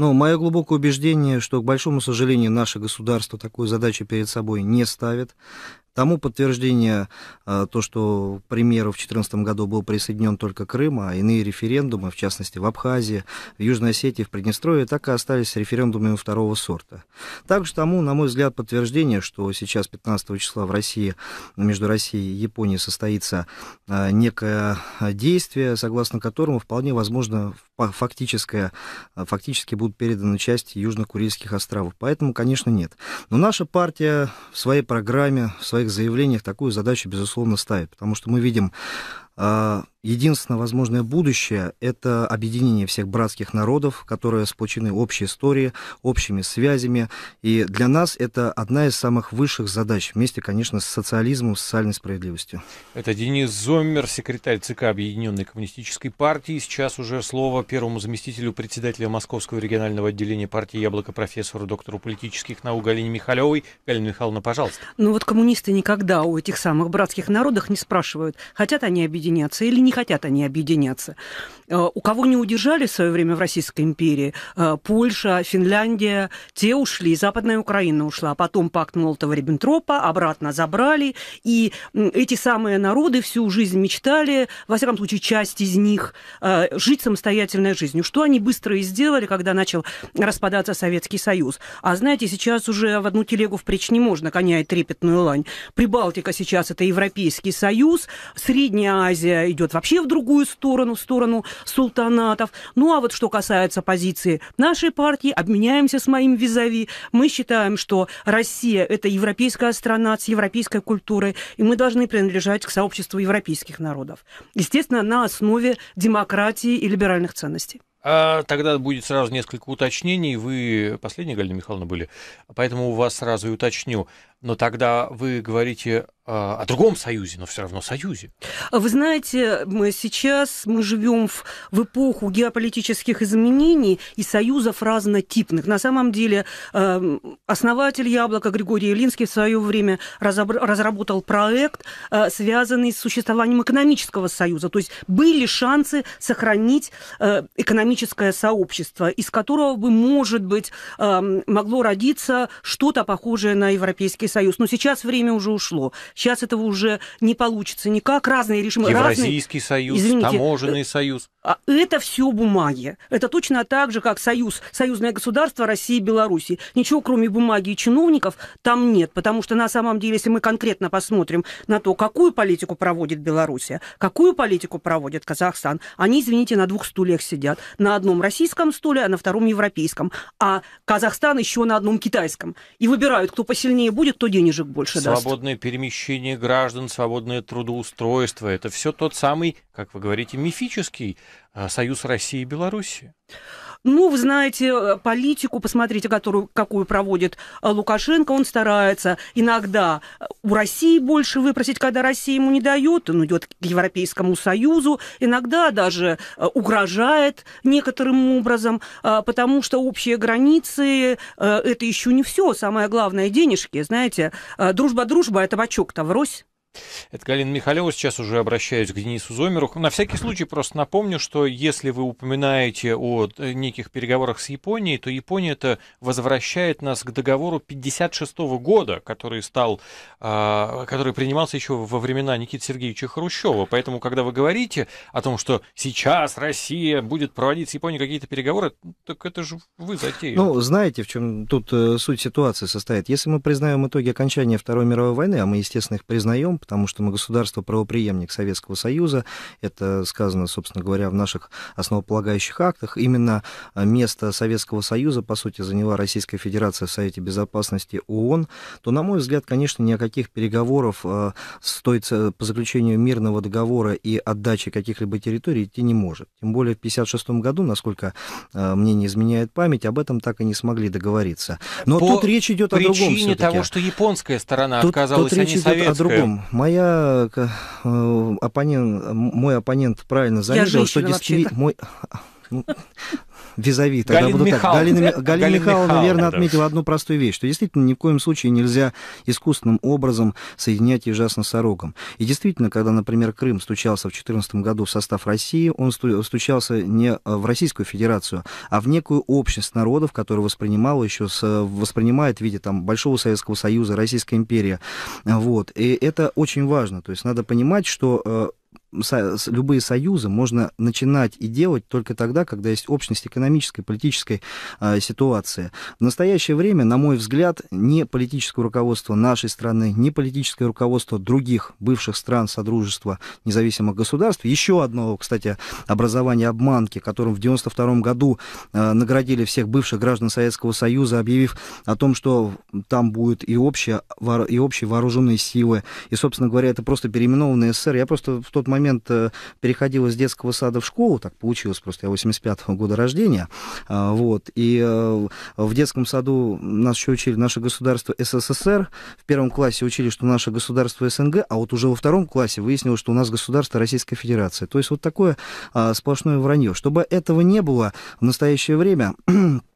Но мое глубокое убеждение, что, к большому сожалению, наше государство такую задачу перед собой не ставит, Тому подтверждение а, то, что, к примеру, в 2014 году был присоединен только Крым, а иные референдумы, в частности в Абхазии, в Южной Осетии, в Приднестровье, так и остались референдумами второго сорта. Также тому, на мой взгляд, подтверждение, что сейчас 15 числа в России, между Россией и Японией состоится а, некое а, действие, согласно которому вполне возможно фактическое, фактически будут переданы части Южно-Курильских островов. Поэтому, конечно, нет. Но наша партия в своей программе, в своей своих заявлениях такую задачу, безусловно, ставит, потому что мы видим а, Единственное возможное будущее — это объединение всех братских народов, которые сплочены общей историей, общими связями. И для нас это одна из самых высших задач, вместе, конечно, с социализмом, социальной справедливостью. Это Денис Зоммер, секретарь ЦК Объединенной коммунистической партии. Сейчас уже слово первому заместителю председателя Московского регионального отделения партии «Яблоко» профессору, доктору политических наук Галине Михалевой. Галина Михайловна, пожалуйста. Ну вот коммунисты никогда у этих самых братских народов не спрашивают, хотят они объединяться или не не хотят они объединяться. Э, у кого не удержали в свое время в Российской империи, э, Польша, Финляндия, те ушли, Западная Украина ушла, потом пакт Молотова-Риббентропа обратно забрали, и эти самые народы всю жизнь мечтали, во всяком случае, часть из них, э, жить самостоятельной жизнью. Что они быстро и сделали, когда начал распадаться Советский Союз? А знаете, сейчас уже в одну телегу впречь не можно, коня и трепетную лань. Прибалтика сейчас это Европейский Союз, Средняя Азия идет в вообще в другую сторону, в сторону султанатов. Ну а вот что касается позиции нашей партии, обменяемся с моим визави. Мы считаем, что Россия – это европейская страна с европейской культурой, и мы должны принадлежать к сообществу европейских народов. Естественно, на основе демократии и либеральных ценностей. А тогда будет сразу несколько уточнений. Вы последние Галина Михайловна, были, поэтому у вас сразу и уточню. Но тогда вы говорите а, о другом союзе, но все равно союзе. А вы знаете, мы сейчас мы живем в, в эпоху геополитических изменений и союзов разнотипных. На самом деле а, основатель Яблока Григорий Илинский в свое время разобр- разработал проект, связанный с существованием экономического союза. То есть были шансы сохранить экономическое сообщество, из которого бы, может быть, могло родиться что-то похожее на Европейский Союз, но сейчас время уже ушло. Сейчас этого уже не получится никак. Разные решимы. Евразийский разные... союз, Извините, таможенный союз. А это все бумаги. Это точно так же, как союз, союзное государство России и Беларуси. Ничего, кроме бумаги и чиновников, там нет. Потому что на самом деле, если мы конкретно посмотрим на то, какую политику проводит Белоруссия, какую политику проводит Казахстан, они, извините, на двух стульях сидят. На одном российском стуле, а на втором европейском. А Казахстан еще на одном китайском. И выбирают, кто посильнее будет, то денежек больше Свободное даст. Свободное перемещение граждан, свободное трудоустройство. Это все тот самый, как вы говорите, мифический Э, союз России и Беларуси? Ну, вы знаете, э, политику, посмотрите, которую, какую проводит э, Лукашенко, он старается иногда у России больше выпросить, когда Россия ему не дает, он идет к Европейскому Союзу, иногда даже угрожает некоторым образом, потому что общие границы – это еще не все, самое главное – денежки, знаете, дружба-дружба – это бачок-то врозь. Это Галина Михалева. Сейчас уже обращаюсь к Денису Зомеру. На всякий случай просто напомню, что если вы упоминаете о э, неких переговорах с Японией, то Япония это возвращает нас к договору 56 года, который стал, а, который принимался еще во времена Никиты Сергеевича Хрущева. Поэтому, когда вы говорите о том, что сейчас Россия будет проводить с Японией какие-то переговоры, так это же вы затеяли. Ну, знаете, в чем тут э, суть ситуации состоит? Если мы признаем итоги окончания Второй мировой войны, а мы, естественно, их признаем, потому что мы государство правоприемник Советского Союза. Это сказано, собственно говоря, в наших основополагающих актах. Именно а, место Советского Союза, по сути, заняла Российская Федерация в Совете Безопасности ООН, то, на мой взгляд, конечно, ни о каких переговоров а, с той, по заключению мирного договора и отдачи каких-либо территорий идти не может. Тем более в 1956 году, насколько а, мне не изменяет память, об этом так и не смогли договориться. Но по тут речь идет о другом. По причине того, что японская сторона тут, отказалась, тут речь а не идет советская. о другом моя э, оппонент, мой оппонент правильно заметил, что действительно... Мой... Ну, визави, тогда Галина буду Михайловна, так. Галина, Галина, Галина Михайловна, Михайловна да. отметила одну простую вещь, что действительно ни в коем случае нельзя искусственным образом соединять ежа с носорогом. И действительно, когда, например, Крым стучался в 2014 году в состав России, он стучался не э, в Российскую Федерацию, а в некую общность народов, которая воспринимала еще, с, воспринимает в виде там, Большого Советского Союза, Российской империи. Вот. И это очень важно. То есть надо понимать, что э, со, любые союзы можно начинать и делать только тогда, когда есть общность экономической, политической э, ситуации. В настоящее время, на мой взгляд, ни политическое руководство нашей страны, ни политическое руководство других бывших стран Содружества независимых государств, еще одного, кстати, образования обманки, которым в 1992 году э, наградили всех бывших граждан Советского Союза, объявив о том, что там будет и, общая и общие вооруженные силы, и, собственно говоря, это просто переименованный СССР. Я просто в тот момент момент э, переходил из детского сада в школу, так получилось просто, я 85-го года рождения, а, вот, и э, в детском саду нас еще учили наше государство СССР, в первом классе учили, что наше государство СНГ, а вот уже во втором классе выяснилось, что у нас государство Российская Федерация. То есть вот такое а, сплошное вранье. Чтобы этого не было в настоящее время,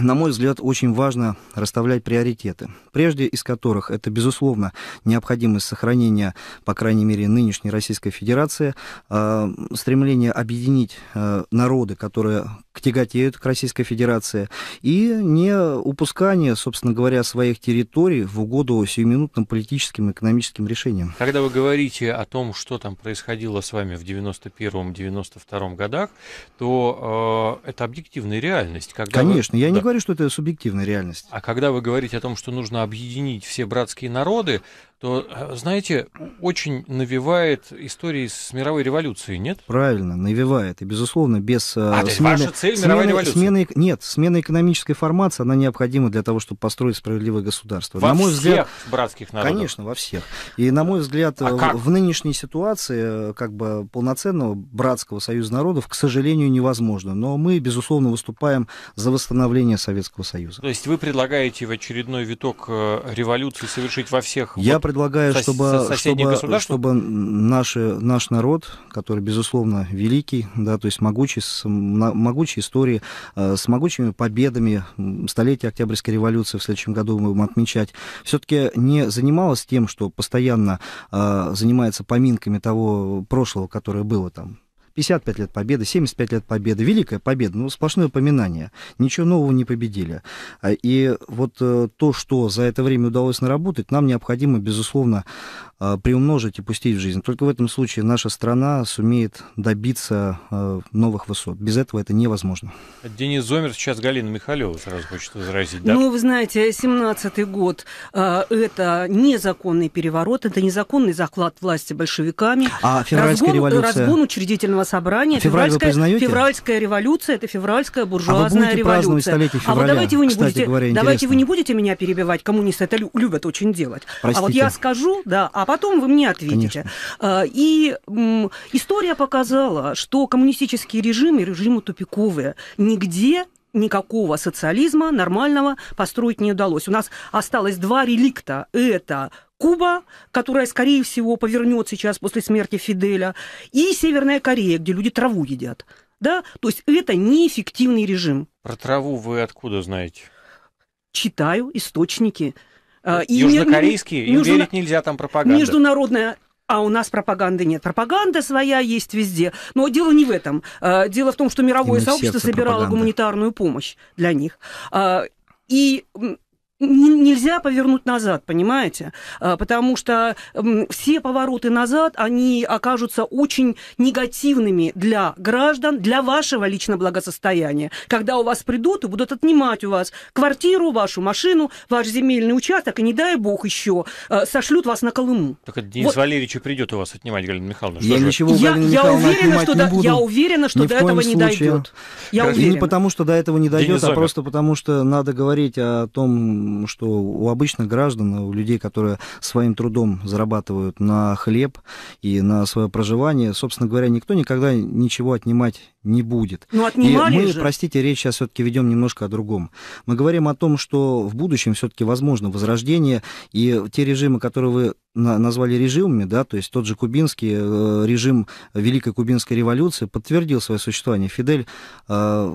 на мой взгляд, очень важно расставлять приоритеты, прежде из которых это, безусловно, необходимость сохранения, по крайней мере, нынешней Российской Федерации, э, стремление объединить э, народы, которые тяготеют к Российской Федерации, и не упускание, собственно говоря, своих территорий в угоду сиюминутным политическим и экономическим решениям. Когда вы говорите о том, что там происходило с вами в 91-92 годах, то э, это объективная реальность. Когда Конечно, вы... я не говорю, что это субъективная реальность. А когда вы говорите о том, что нужно объединить все братские народы, то, э, знаете, очень навевает истории с мировой революцией, нет? Правильно, навевает. И, безусловно, без э, а, смены... Ваша цель смены, мировая революция? нет, смена экономической формации, она необходима для того, чтобы построить справедливое государство. Во на мой всех взгляд, братских народах? Конечно, во всех. И, на мой взгляд, а э, как? в нынешней ситуации как бы полноценного братского союза народов, к сожалению, невозможно. Но мы, безусловно, выступаем за восстановление Советского Союза. То есть вы предлагаете в очередной виток революции совершить во всех... Я вот предлагаю, Сос- чтобы, чтобы, чтобы наши, наш народ, который, безусловно, великий, да, то есть могучий, с могучей историей, э, с могучими победами, столетие Октябрьской революции в следующем году мы будем отмечать, все-таки не занималась тем, что постоянно э, занимается поминками того прошлого, которое было там 55 лет Победы, 75 лет Победы, Великая Победа, ну, сплошное упоминание. Ничего нового не победили. А, и вот э, то, что за это время удалось наработать, нам необходимо, безусловно, а, приумножить и пустить в жизнь. Только в этом случае наша страна сумеет добиться а, новых высот. Без этого это невозможно. Денис Зомер, сейчас Галина Михалева сразу хочет возразить. Да? Ну, вы знаете, 17-й год а, – это незаконный переворот, это незаконный заклад власти большевиками. А февральская разгон, революция? Разгон учредительного собрания. Февраль февральская, вы признаете? Февральская революция – это февральская буржуазная а революция. А вы давайте вы не Кстати будете, говоря, интересно. давайте вы не будете меня перебивать, коммунисты это любят очень делать. Простите. А вот я скажу, да, а потом вы мне ответите. Конечно. А, и история показала, что коммунистические режимы, режимы тупиковые, нигде никакого социализма нормального построить не удалось. У нас осталось два реликта. Это Куба, которая, скорее всего, повернет сейчас после смерти Фиделя, и Северная Корея, где люди траву едят. Да? То есть это неэффективный режим. Про траву вы откуда знаете? Читаю источники Э, э, южнокорейские, им междуна... верить нельзя, там пропаганда. Международная а у нас пропаганды нет. Пропаганда своя есть везде. Но дело не в этом. Э, дело в том, что мировое Именно сообщество собирало пропаганда. гуманитарную помощь для них. И нельзя повернуть назад, понимаете? А, потому что все повороты назад, они окажутся очень негативными для граждан, для вашего личного благосостояния. Когда у вас придут и будут отнимать у вас квартиру, вашу машину, ваш земельный участок, и не дай бог еще, а, сошлют вас на Колыму. Так это Денис вот. Валерьевич придет у вас отнимать, Галина Михайловна. Что я же? ничего я, я уверена, что не буду. Я уверена, что Ни до этого случае. не дойдет. Я э, ну, уверена. Не потому, что до этого не дойдет, Денис а Зомер. просто потому, что надо говорить о том, что у обычных граждан, у людей, которые своим трудом зарабатывают на хлеб и на свое проживание, собственно говоря, никто никогда ничего отнимать не будет. Ну, отнимали и мы, же. простите, речь сейчас все-таки ведем немножко о другом. Мы говорим о том, что в будущем все-таки возможно возрождение, и те режимы, которые вы назвали режимами, да, то есть тот же кубинский э, режим Великой Кубинской революции подтвердил свое существование. Фидель э,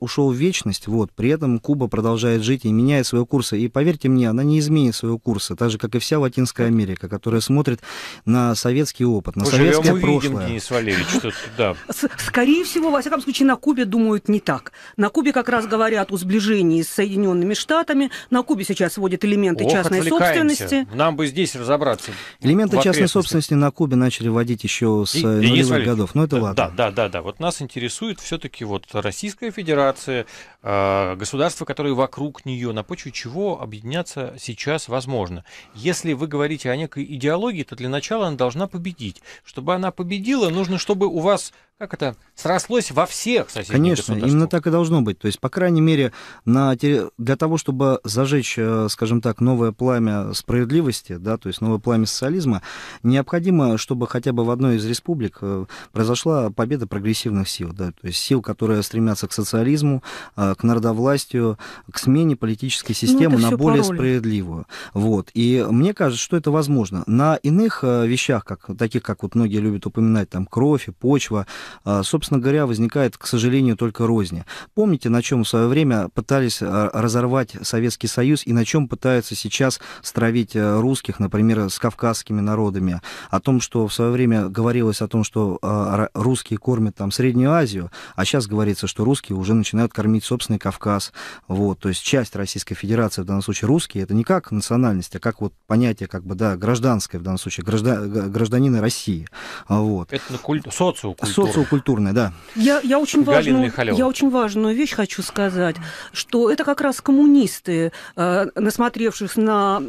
ушел в вечность, вот, при этом Куба продолжает жить и меняет свои курсы. И поверьте мне, она не изменит своего курса, так же, как и вся Латинская Америка, которая смотрит на советский опыт, на Мы советское живем, прошлое. Увидим, Денис Валерьевич, что да. Скорее всего, во всяком случае, на Кубе думают не так. На Кубе как раз говорят о сближении с Соединенными Штатами, на Кубе сейчас вводят элементы Ох, частной собственности. Нам бы здесь разобраться разобраться. Элементы частной собственности на Кубе начали вводить еще с и, нулевых и годов, но ну, это да, ладно. Да, да, да, да. Вот нас интересует все-таки вот Российская Федерация, а, государства, которые вокруг нее, на почве чего объединяться сейчас возможно. Если вы говорите о некой идеологии, то для начала она должна победить. Чтобы она победила, нужно, чтобы у вас как это срослось во всех соседних Конечно, именно так и должно быть. То есть, по крайней мере, на, для того, чтобы зажечь, э, скажем так, новое пламя справедливости, да, то есть новое пламя социализма, необходимо, чтобы хотя бы в одной из республик э, произошла победа прогрессивных сил, да, то есть сил, которые стремятся к социализму, э, к народовластию, к смене политической ну, системы ну, на более пароли. справедливую. Вот. И мне кажется, что это возможно. На иных вещах, как, таких как вот многие любят упоминать, там, кровь и почва, а, собственно говоря, возникает, к сожалению, только розня. Помните, на чем в свое время пытались а, разорвать Советский Союз и на чем пытаются сейчас стравить э, русских, например, с кавказскими народами? О том, что в свое время говорилось о том, что а, русские кормят там Среднюю Азию, а сейчас говорится, что русские уже начинают кормить собственный Кавказ. Вот, то есть часть Российской Федерации, в данном случае русские, это не как национальность, а как вот понятие, как бы, да, гражданское, в данном случае, гражда... гражданина России. Вот. Это куль... социокультура социокультурное, да. Я, я, очень важную, я очень важную вещь хочу сказать, что это как раз коммунисты, э, насмотревшись на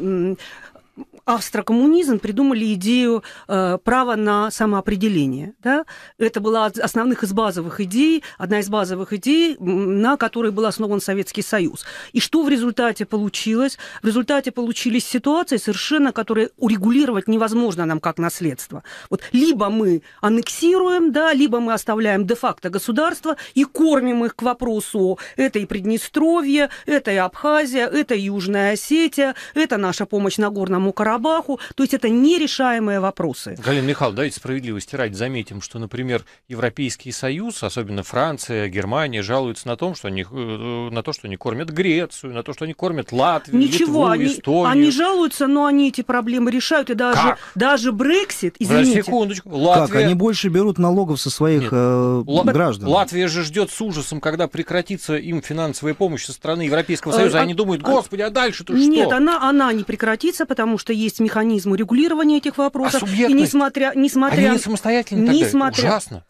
австрокоммунизм придумали идею э, права на самоопределение. Да? Это была от основных из базовых идей, одна из базовых идей, на которой был основан Советский Союз. И что в результате получилось? В результате получились ситуации совершенно, которые урегулировать невозможно нам как наследство. Вот либо мы аннексируем, да, либо мы оставляем де-факто государство и кормим их к вопросу это и Приднестровье, это и Абхазия, это и Южная Осетия, это наша помощь на Нагорному Карабаху, Карабаху. То есть это нерешаемые вопросы. Галина Михайловна, давайте справедливости ради заметим, что, например, Европейский Союз, особенно Франция, Германия, жалуются на, том, что они, э, э, на то, что они кормят Грецию, на то, что они кормят Латвию, Ничего, Литву, они, Эстонию. они жалуются, но они эти проблемы решают. И даже, как? даже Брексит, извините. секундочку. Латвия... Как? Они больше берут налогов со своих э, граждан. Латвия же ждет с ужасом, когда прекратится им финансовая помощь со стороны Европейского э, Союза. Э, они а, думают, господи, а дальше-то что? Нет, она, она не прекратится, потому что есть механизмы регулирования этих вопросов. А и несмотря, несмотря, Они не самостоятельно несмотря, тогда? Ужасно.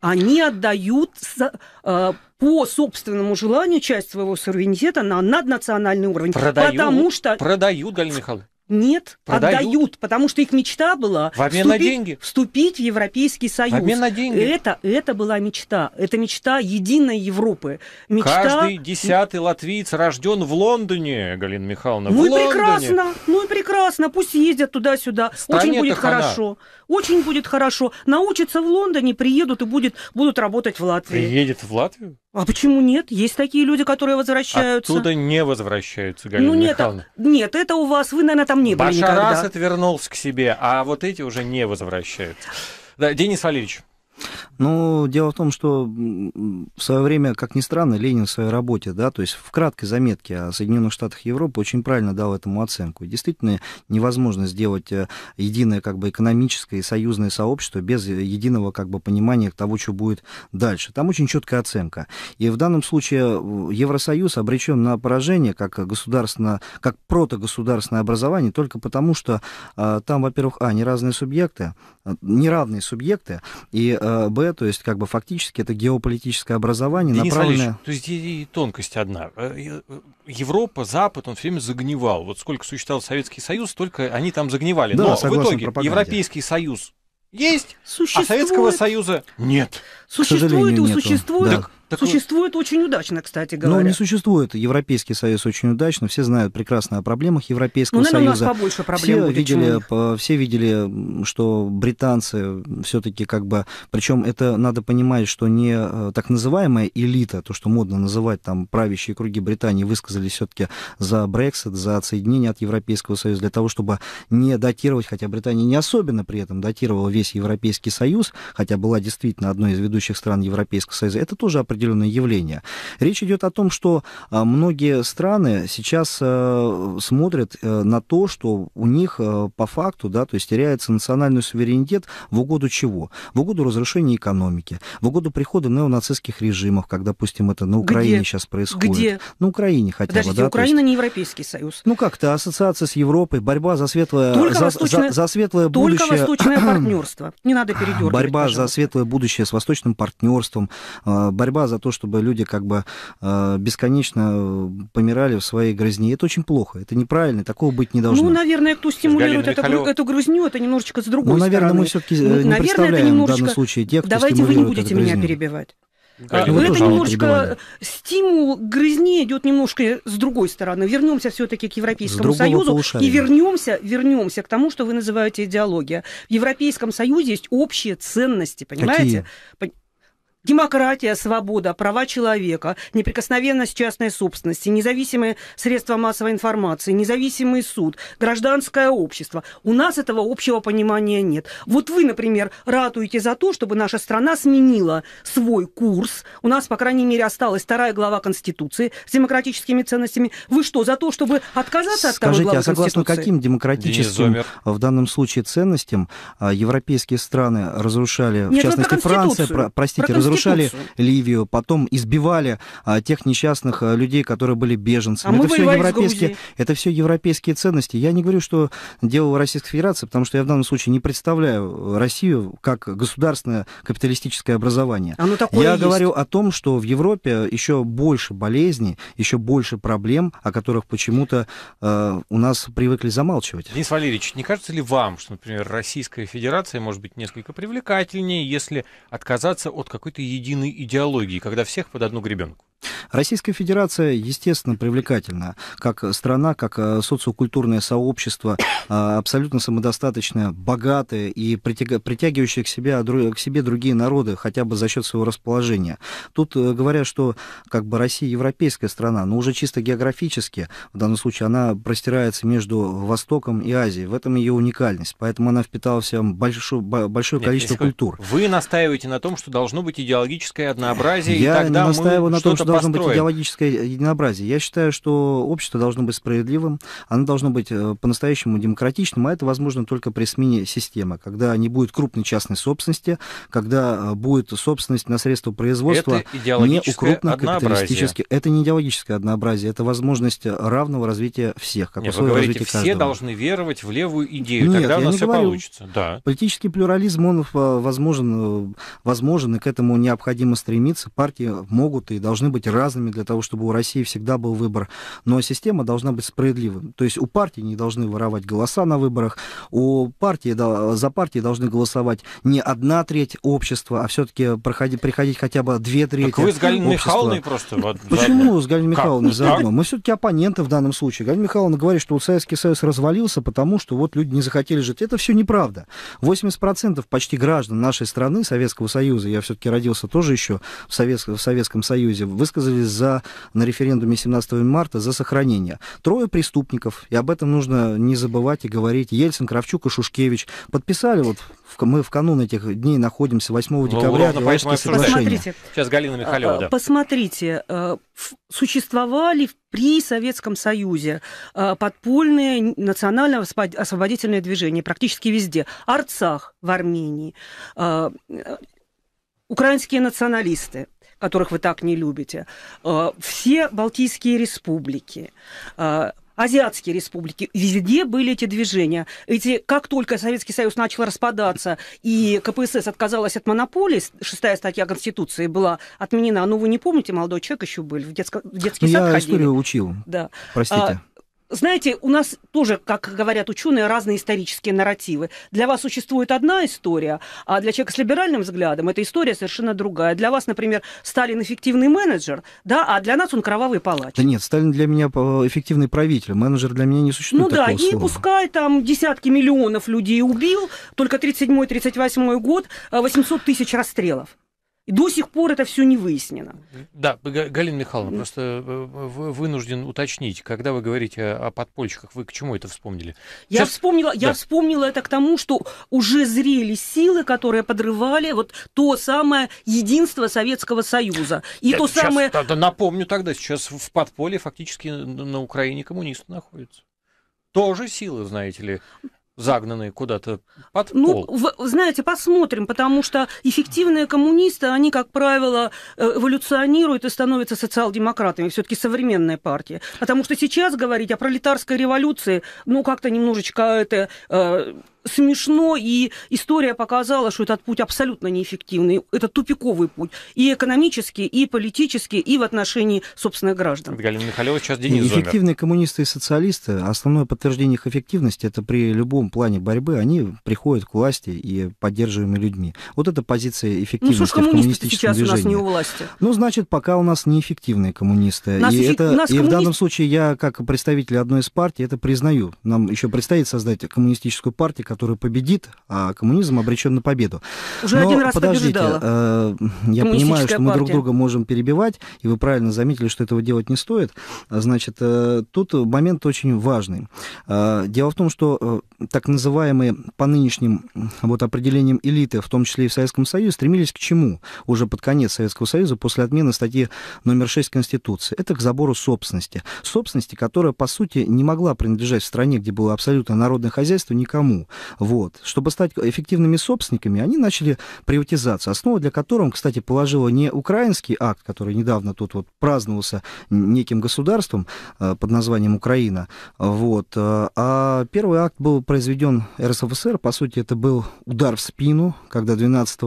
Они отдают э, по собственному желанию часть своего суверенитета на наднациональный уровень. Продают, потому что... продают, Галина Михайловна. Нет, Продают. отдают, потому что их мечта была в обмен вступить, на деньги. вступить в Европейский Союз. В обмен на деньги. Это, это была мечта. Это мечта единой Европы. Мечта... Каждый десятый латвиец рожден в Лондоне, Галина Михайловна. Ну в и Лондоне. прекрасно, ну и прекрасно. Пусть ездят туда-сюда. Очень будет хорошо. Она. Очень будет хорошо. Научатся в Лондоне, приедут и будет, будут работать в Латвии. Приедет в Латвию? А почему нет? Есть такие люди, которые возвращаются. Оттуда не возвращаются, Галина ну, нет, Михайловна. Нет, это у вас, вы, наверное, там там не Башар были никогда. Асад вернулся к себе, а вот эти уже не возвращаются. Да, Денис Валерьевич, ну, дело в том, что в свое время, как ни странно, Ленин в своей работе, да, то есть в краткой заметке о Соединенных Штатах Европы очень правильно дал этому оценку. действительно, невозможно сделать э, единое как бы экономическое и союзное сообщество без э, единого как бы понимания того, что будет дальше. Там очень четкая оценка. И в данном случае э, Евросоюз обречен на поражение как государственно, как протогосударственное образование только потому, что а, там, во-первых, а, не разные субъекты, неравные субъекты, и Б, то есть как бы фактически это геополитическое образование, Денис направленное... Ильич, то есть и, тонкость одна. Э, э, Европа, Запад, он все время загнивал. Вот сколько существовал Советский Союз, столько они там загнивали. Да, Но в итоге пропаганде. Европейский Союз есть, существует. а Советского Союза нет. Существует и существует. Да. Так существует вот... очень удачно, кстати ну, говоря. Ну, не существует. Европейский Союз очень удачно. Все знают прекрасно о проблемах Европейского ну, наверное, Союза. У нас побольше проблем все будет, видели, по, все видели, что британцы все-таки как бы... Причем это надо понимать, что не э, так называемая элита, то, что модно называть там правящие круги Британии, высказались все-таки за Брексит, за отсоединение от Европейского Союза, для того, чтобы не датировать, хотя Британия не особенно при этом датировала весь Европейский Союз, хотя была действительно одной из ведущих стран Европейского Союза. Это тоже определенно определенное явление. Речь идет о том, что а, многие страны сейчас э, смотрят э, на то, что у них э, по факту, да, то есть теряется национальный суверенитет в угоду чего? В угоду разрушения экономики, в угоду прихода неонацистских режимов, как, допустим, это на Украине Где? сейчас происходит. Где? На Украине хотя Подождите, бы. Да, Украина есть... не Европейский Союз. Ну как-то ассоциация с Европой, борьба за светлое, за, восточное, за, за светлое только будущее. Только восточное партнерство. Не надо передергивать. Борьба пожалуйста. за светлое будущее с восточным партнерством, а, борьба за то, чтобы люди как бы э, бесконечно э, помирали в своей грызне. Это очень плохо, это неправильно, такого быть не ну, должно. Ну, наверное, кто стимулирует эту, Михайлов... эту грызню, это немножечко с другой ну, наверное, мы все-таки э, ну, не наверное, представляем немножечко... в данном случае тех, кто Давайте вы не будете меня перебивать. А, ну, это немножко стимул грызни идет немножко с другой стороны. Вернемся все-таки к Европейскому Союзу полушария. и вернемся, вернемся к тому, что вы называете идеология. В Европейском Союзе есть общие ценности, понимаете? Какие? Демократия, свобода, права человека, неприкосновенность частной собственности, независимые средства массовой информации, независимый суд, гражданское общество. У нас этого общего понимания нет. Вот вы, например, ратуете за то, чтобы наша страна сменила свой курс. У нас, по крайней мере, осталась вторая глава Конституции с демократическими ценностями. Вы что, за то, чтобы отказаться от второй Скажите, а согласно каким демократическим, в данном случае, ценностям а, европейские страны разрушали, нет, в частности, Франция, про, простите, разрушали разрушали Ливию, потом избивали а, тех несчастных а, людей, которые были беженцами. А это, все европейские, это все европейские ценности. Я не говорю, что делала Российская Федерация, потому что я в данном случае не представляю э, Россию как государственное капиталистическое образование. Оно такое я есть. говорю о том, что в Европе еще больше болезней, еще больше проблем, о которых почему-то э, у нас привыкли замалчивать. Денис Валерьевич, не кажется ли вам, что, например, Российская Федерация может быть несколько привлекательнее, если отказаться от какой-то некой единой идеологии, когда всех под одну гребенку? Российская Федерация, естественно, привлекательна как страна, как э, социокультурное сообщество, а, абсолютно самодостаточное, богатое и притягивающее к себе, к себе другие народы, хотя бы за счет своего расположения. Тут э, говорят, что как бы Россия европейская страна, но уже чисто географически, в данном случае она простирается между Востоком и Азией. В этом ее уникальность. Поэтому она впитала в себя большое, большое количество культур. Вы настаиваете на том, что должно быть идеологическое однообразие, Я и тогда не настаиваю мы на том, что должно построен. быть идеологическое единообразие. Я считаю, что общество должно быть справедливым, оно должно быть э, по-настоящему демократичным, а это возможно только при смене системы, когда не будет крупной частной собственности, когда э, будет собственность на средства производства это не у крупных капиталистических. Это не идеологическое однообразие, это возможность равного развития всех, как Нет, вы говорите, все каждого. должны веровать в левую идею, Нет, тогда у нас все говорю. получится. Да. Политический плюрализм, он э, возможен, возможен, и к этому необходимо стремиться. Партии могут и должны быть быть разными для того, чтобы у России всегда был выбор. Но система должна быть справедливым. То есть у партии не должны воровать голоса на выборах, у партии, да, за партии должны голосовать не одна треть общества, а все-таки приходить хотя бы две трети Так вы с Галиной Михайловной просто... Вот, Почему с Галиной Михайловной заодно? Мы все-таки оппоненты в данном случае. Галина Михайловна говорит, что вот Советский Союз развалился, потому что вот люди не захотели жить. Это все неправда. 80% почти граждан нашей страны, Советского Союза, я все-таки родился тоже еще в, Советск... в Советском Союзе, высказались за, на референдуме 17 марта за сохранение. Трое преступников, и об этом нужно не забывать и говорить, Ельцин, Кравчук и Шушкевич, подписали, вот в, мы в канун этих дней находимся, 8 декабря, ну, Посмотрите, Сейчас Галина Михалева. А, да. Посмотрите, э, существовали при Советском Союзе э, подпольные национально-освободительные движения практически везде. Арцах в Армении, э, украинские националисты, которых вы так не любите, э, все Балтийские республики, э, азиатские республики. Везде были эти движения. Эти, как только Советский Союз начал распадаться и КПСС отказалась от монополии, шестая статья Конституции была отменена. Ну, вы не помните, молодой человек еще был, в, детско, в детский ну, Я сад ходили. историю учил, да. простите. А, знаете, у нас тоже, как говорят ученые, разные исторические нарративы. Для вас существует одна история, а для человека с либеральным взглядом эта история совершенно другая. Для вас, например, Сталин эффективный менеджер, да, а для нас он кровавый палач. Да нет, Сталин для меня э, эффективный правитель, менеджер для меня не существует. Ну да, и пускай там десятки миллионов людей убил, только 37-38 год, 800 э, тысяч расстрелов. И до сих пор это все не выяснено. Да, Галина Михайловна, просто э, вынужден уточнить, когда вы говорите о, о подпольщиках, вы к чему это вспомнили? Я Сейчас... вспомнила, да. я вспомнила это к тому, что уже зрели силы, которые подрывали вот то самое единство Советского Союза и да, то сейчас, самое. Тогда напомню тогда, сейчас в подполье фактически на Украине коммунисты находятся. Тоже силы, знаете ли загнанные куда-то под ну, пол. Ну, знаете, посмотрим, потому что эффективные коммунисты, они, как правило, э, эволюционируют и становятся социал-демократами, все-таки современные партии. Потому что сейчас говорить о пролетарской революции, ну, как-то немножечко это э, смешно, и история показала, что этот путь абсолютно неэффективный. Это тупиковый путь. И экономически, и политически, и в отношении собственных граждан. Галина Михайлова, сейчас Денис Эффективные коммунисты и социалисты, а основное подтверждение их эффективности, это при любом плане борьбы, они приходят к власти и поддерживаемы людьми. Вот это позиция ну, эффективности ну, что в коммунистическом сейчас движении. у нас не у власти? Ну, значит, пока у нас неэффективные коммунисты. Нас и эфф... это, нас и коммунист... в данном случае я, как представитель одной из партий, это признаю. Нам еще предстоит создать коммунистическую партию, который победит, а коммунизм обречен на победу. Уже Но, один раз подождите, побеждала. Э, я понимаю, что партия. мы друг друга можем перебивать, и вы правильно заметили, что этого делать не стоит. Значит, э, тут момент очень важный. Э, дело в том, что так называемые по нынешним вот, определениям элиты, в том числе и в Советском Союзе, стремились к чему уже под конец Советского Союза после отмены статьи номер 6 Конституции? Это к забору собственности. Собственности, которая, по сути, не могла принадлежать в стране, где было абсолютно народное хозяйство, никому. Вот. Чтобы стать эффективными собственниками, они начали приватизацию, основу для которого, кстати, положила не украинский акт, который недавно тут вот праздновался неким государством э, под названием Украина, вот, э, а первый акт был произведен РСФСР, по сути, это был удар в спину, когда 12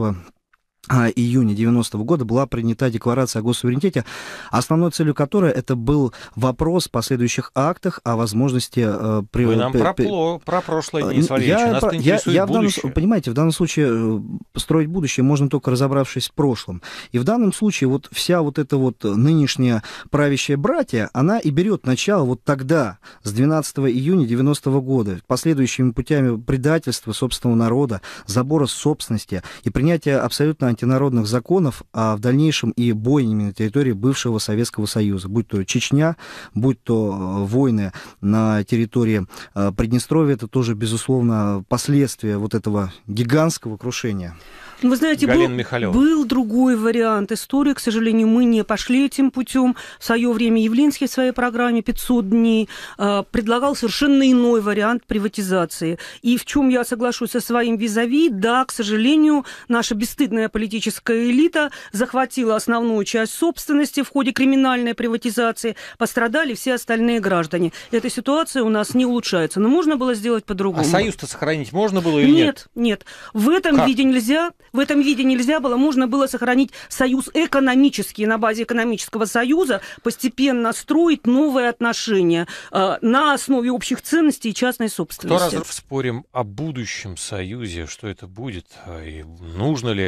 а, июня 90 -го года была принята декларация о госсуверенитете, основной целью которой это был вопрос в последующих актах о возможности... Э, при... Вы нам про, про, про прошлое э, не свалили, я, нас про... я, я в данном, Понимаете, в данном случае э, строить будущее можно только разобравшись в прошлом. И в данном случае вот вся вот эта вот нынешняя правящая братья, она и берет начало вот тогда, с 12 июня 90 -го года, последующими путями предательства собственного народа, забора собственности и принятия абсолютно антинародных законов, а в дальнейшем и бойнями на территории бывшего Советского Союза, будь то Чечня, будь то э, войны на территории э, Приднестровья, это тоже, безусловно, последствия вот этого гигантского крушения. Ну, вы знаете, был, был другой вариант истории. К сожалению, мы не пошли этим путем. В свое время Явлинский в своей программе 500 дней э, предлагал совершенно иной вариант приватизации. И в чем я соглашусь со своим визави, да, к сожалению, наша бесстыдная политическая элита захватила основную часть собственности в ходе криминальной приватизации, пострадали все остальные граждане. Эта ситуация у нас не улучшается. Но можно было сделать по-другому. А союз-то сохранить можно было или нет? Нет, нет. В этом как? виде нельзя в этом виде нельзя было. Можно было сохранить союз экономический, на базе экономического союза постепенно строить новые отношения э, на основе общих ценностей и частной собственности. Сто раз спорим о будущем союзе, что это будет, э, и нужно ли